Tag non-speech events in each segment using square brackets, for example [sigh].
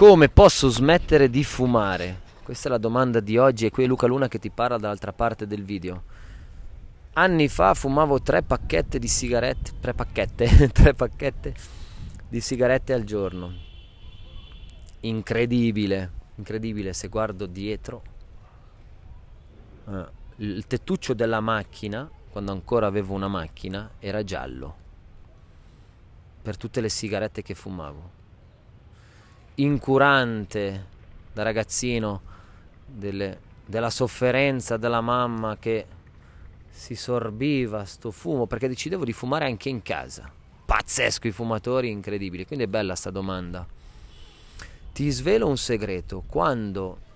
Come posso smettere di fumare? Questa è la domanda di oggi e qui è Luca Luna che ti parla dall'altra parte del video. Anni fa fumavo tre pacchette di sigarette, tre pacchette, [laughs] tre pacchette di sigarette al giorno. Incredibile, incredibile se guardo dietro. Eh, il tettuccio della macchina, quando ancora avevo una macchina, era giallo per tutte le sigarette che fumavo incurante da ragazzino delle, della sofferenza della mamma che si sorbiva sto fumo perché decidevo di fumare anche in casa. Pazzesco i fumatori, incredibili. Quindi è bella sta domanda. Ti svelo un segreto, quando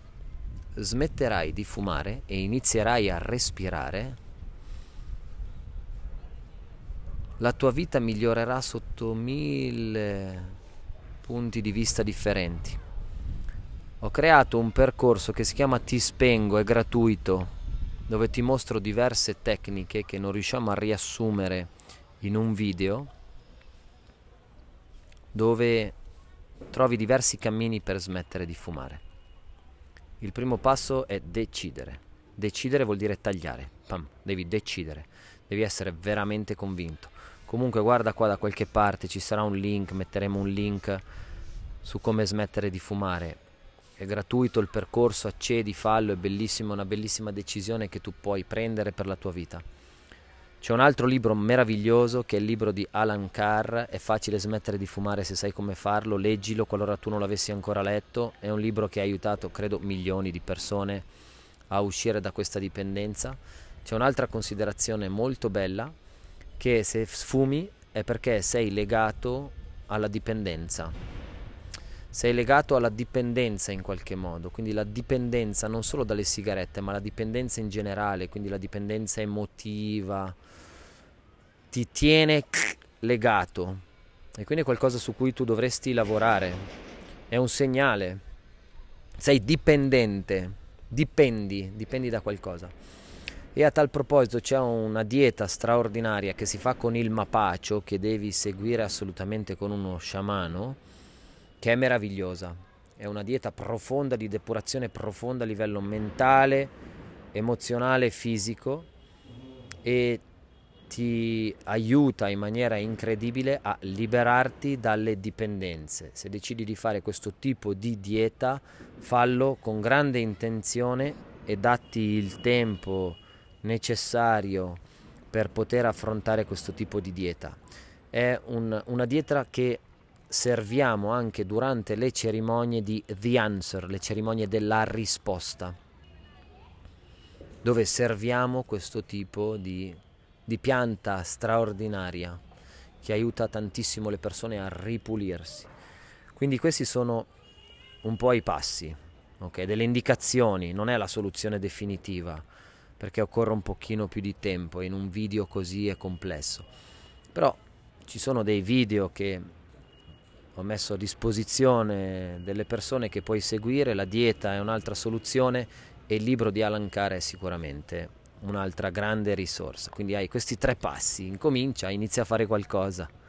smetterai di fumare e inizierai a respirare, la tua vita migliorerà sotto mille punti di vista differenti. Ho creato un percorso che si chiama Ti spengo, è gratuito, dove ti mostro diverse tecniche che non riusciamo a riassumere in un video, dove trovi diversi cammini per smettere di fumare. Il primo passo è decidere. Decidere vuol dire tagliare, Pam, devi decidere, devi essere veramente convinto. Comunque guarda qua da qualche parte ci sarà un link, metteremo un link su come smettere di fumare. È gratuito il percorso, accedi, fallo, è bellissimo, una bellissima decisione che tu puoi prendere per la tua vita. C'è un altro libro meraviglioso che è il libro di Alan Carr, è facile smettere di fumare se sai come farlo, leggilo qualora tu non l'avessi ancora letto, è un libro che ha aiutato credo milioni di persone a uscire da questa dipendenza. C'è un'altra considerazione molto bella che se sfumi è perché sei legato alla dipendenza. Sei legato alla dipendenza in qualche modo, quindi la dipendenza non solo dalle sigarette, ma la dipendenza in generale, quindi la dipendenza emotiva, ti tiene legato. E quindi è qualcosa su cui tu dovresti lavorare. È un segnale. Sei dipendente, dipendi, dipendi da qualcosa. E a tal proposito c'è una dieta straordinaria che si fa con il mapacio, che devi seguire assolutamente con uno sciamano, che è meravigliosa. È una dieta profonda, di depurazione profonda a livello mentale, emozionale e fisico e ti aiuta in maniera incredibile a liberarti dalle dipendenze. Se decidi di fare questo tipo di dieta, fallo con grande intenzione e datti il tempo necessario per poter affrontare questo tipo di dieta. È un, una dieta che serviamo anche durante le cerimonie di The Answer, le cerimonie della risposta, dove serviamo questo tipo di, di pianta straordinaria che aiuta tantissimo le persone a ripulirsi. Quindi questi sono un po' i passi, okay? delle indicazioni, non è la soluzione definitiva perché occorre un pochino più di tempo, in un video così è complesso. Però ci sono dei video che ho messo a disposizione delle persone che puoi seguire, la dieta è un'altra soluzione e il libro di Alan Carr è sicuramente un'altra grande risorsa. Quindi hai questi tre passi, incomincia, inizia a fare qualcosa.